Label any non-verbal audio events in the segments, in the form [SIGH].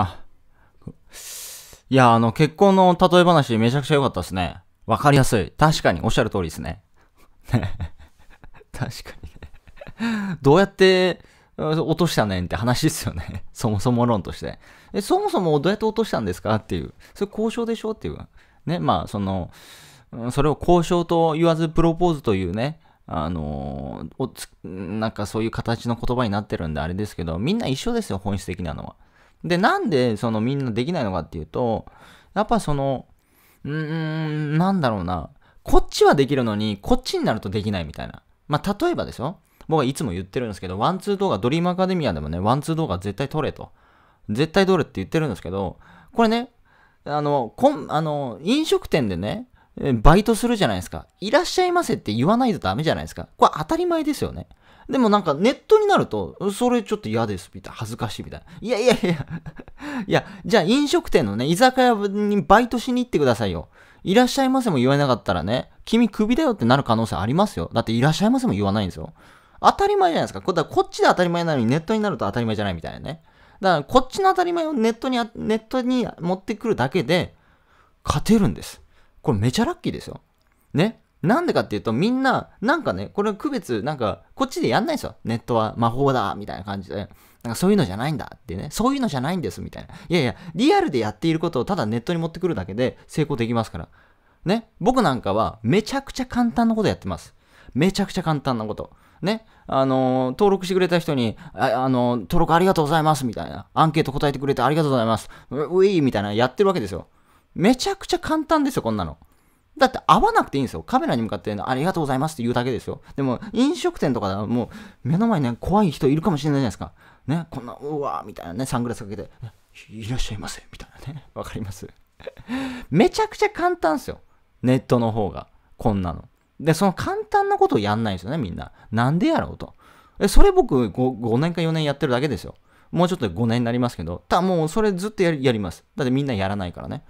あ、いや、あの、結婚の例え話めちゃくちゃ良かったですね。わかりやすい。確かに、おっしゃる通りですね。[LAUGHS] 確かにねどうやって落としたねんって話ですよね [LAUGHS] そもそも論として。え、そもそもどうやって落としたんですかっていう。それ交渉でしょっていう。ね、まあ、その、それを交渉と言わずプロポーズというね、あのなんかそういう形の言葉になってるんであれですけど、みんな一緒ですよ、本質的なのは。で、なんでそのみんなできないのかっていうと、やっぱその、うーん、なんだろうな。こっちはできるのに、こっちになるとできないみたいな。まあ、例えばですよ。僕はいつも言ってるんですけど、ワンツー動画、ドリームアカデミアでもね、ワンツー動画絶対撮れと。絶対撮れって言ってるんですけど、これね、あの、こん、あの、飲食店でね、バイトするじゃないですか。いらっしゃいませって言わないとダメじゃないですか。これ当たり前ですよね。でもなんかネットになると、それちょっと嫌です、みたいな。恥ずかしい、みたいな。いやいやいや [LAUGHS] いや、じゃあ飲食店のね、居酒屋にバイトしに行ってくださいよ。いらっしゃいませも言わなかったらね、君クビだよってなる可能性ありますよ。だっていらっしゃいませも言わないんですよ。当たり前じゃないですか。こだこっちで当たり前なのにネットになると当たり前じゃないみたいなね。だからこっちの当たり前をネットに、ネットに持ってくるだけで、勝てるんです。これめちゃラッキーですよ。ね。なんでかっていうと、みんな、なんかね、これ区別、なんか、こっちでやんないんですよ。ネットは魔法だ、みたいな感じで。なんかそういうのじゃないんだってね。そういうのじゃないんです、みたいな。いやいや、リアルでやっていることをただネットに持ってくるだけで成功できますから。ね。僕なんかは、めちゃくちゃ簡単なことやってます。めちゃくちゃ簡単なこと。ね。あのー、登録してくれた人に、あ、あのー、登録ありがとうございます、みたいな。アンケート答えてくれてありがとうございます。う、ィーみたいなやってるわけですよ。めちゃくちゃ簡単ですよ、こんなの。だって会わなくていいんですよ。カメラに向かってありがとうございますって言うだけですよ。でも飲食店とかでもう目の前にね、怖い人いるかもしれないじゃないですか。ね、こんな、うわーみたいなね、サングラスかけて、いらっしゃいませ、みたいなね。わかります [LAUGHS] めちゃくちゃ簡単ですよ。ネットの方が。こんなの。で、その簡単なことをやんないですよね、みんな。なんでやろうと。それ僕 5, 5年か4年やってるだけですよ。もうちょっと5年になりますけど、ただもうそれずっとやります。だってみんなやらないからね。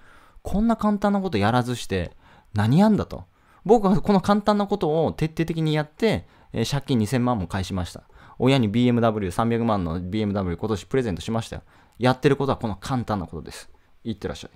こんな簡単なことやらずして何やんだと。僕はこの簡単なことを徹底的にやって、えー、借金2000万も返しました。親に BMW300 万の BMW 今年プレゼントしましたよ。やってることはこの簡単なことです。いってらっしゃい。